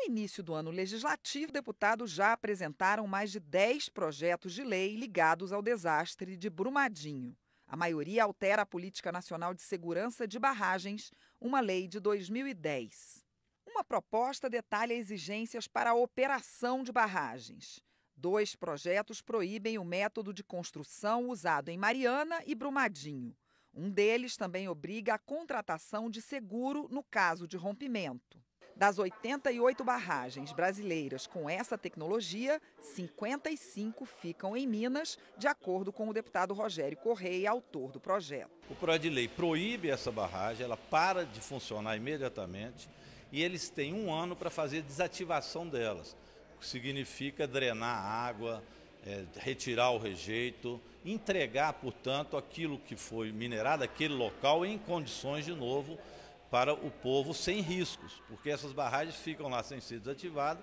No início do ano legislativo, deputados já apresentaram mais de 10 projetos de lei ligados ao desastre de Brumadinho. A maioria altera a Política Nacional de Segurança de Barragens, uma lei de 2010. Uma proposta detalha exigências para a operação de barragens. Dois projetos proíbem o método de construção usado em Mariana e Brumadinho. Um deles também obriga a contratação de seguro no caso de rompimento. Das 88 barragens brasileiras com essa tecnologia, 55 ficam em Minas, de acordo com o deputado Rogério Correia, autor do projeto. O projeto de lei proíbe essa barragem, ela para de funcionar imediatamente e eles têm um ano para fazer desativação delas, o que significa drenar a água, é, retirar o rejeito, entregar, portanto, aquilo que foi minerado, aquele local, em condições de novo para o povo sem riscos, porque essas barragens ficam lá sem ser desativadas.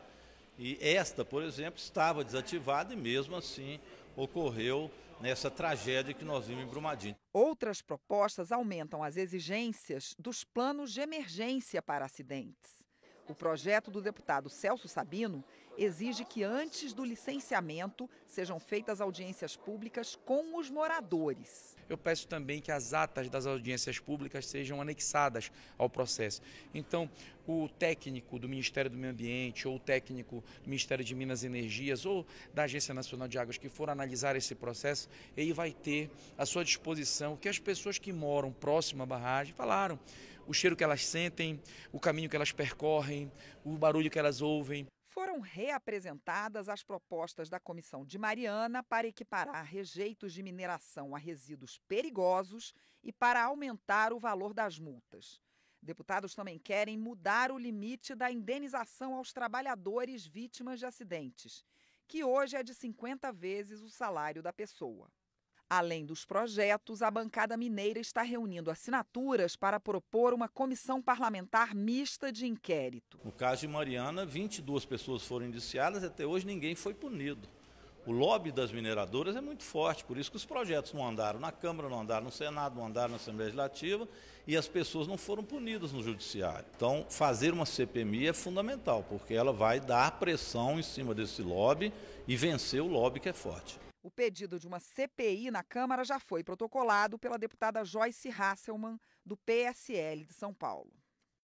E esta, por exemplo, estava desativada e mesmo assim ocorreu nessa tragédia que nós vimos em Brumadinho. Outras propostas aumentam as exigências dos planos de emergência para acidentes. O projeto do deputado Celso Sabino exige que antes do licenciamento sejam feitas audiências públicas com os moradores. Eu peço também que as atas das audiências públicas sejam anexadas ao processo. Então, o técnico do Ministério do Meio Ambiente ou o técnico do Ministério de Minas e Energias ou da Agência Nacional de Águas que for analisar esse processo, ele vai ter à sua disposição o que as pessoas que moram próximo à barragem falaram o cheiro que elas sentem, o caminho que elas percorrem, o barulho que elas ouvem. Foram reapresentadas as propostas da Comissão de Mariana para equiparar rejeitos de mineração a resíduos perigosos e para aumentar o valor das multas. Deputados também querem mudar o limite da indenização aos trabalhadores vítimas de acidentes, que hoje é de 50 vezes o salário da pessoa. Além dos projetos, a bancada mineira está reunindo assinaturas para propor uma comissão parlamentar mista de inquérito. No caso de Mariana, 22 pessoas foram indiciadas, e até hoje ninguém foi punido. O lobby das mineradoras é muito forte, por isso que os projetos não andaram na Câmara, não andaram no Senado, não andaram na Assembleia Legislativa e as pessoas não foram punidas no Judiciário. Então, fazer uma CPMI é fundamental, porque ela vai dar pressão em cima desse lobby e vencer o lobby que é forte. O pedido de uma CPI na Câmara já foi protocolado pela deputada Joyce Hasselman, do PSL de São Paulo.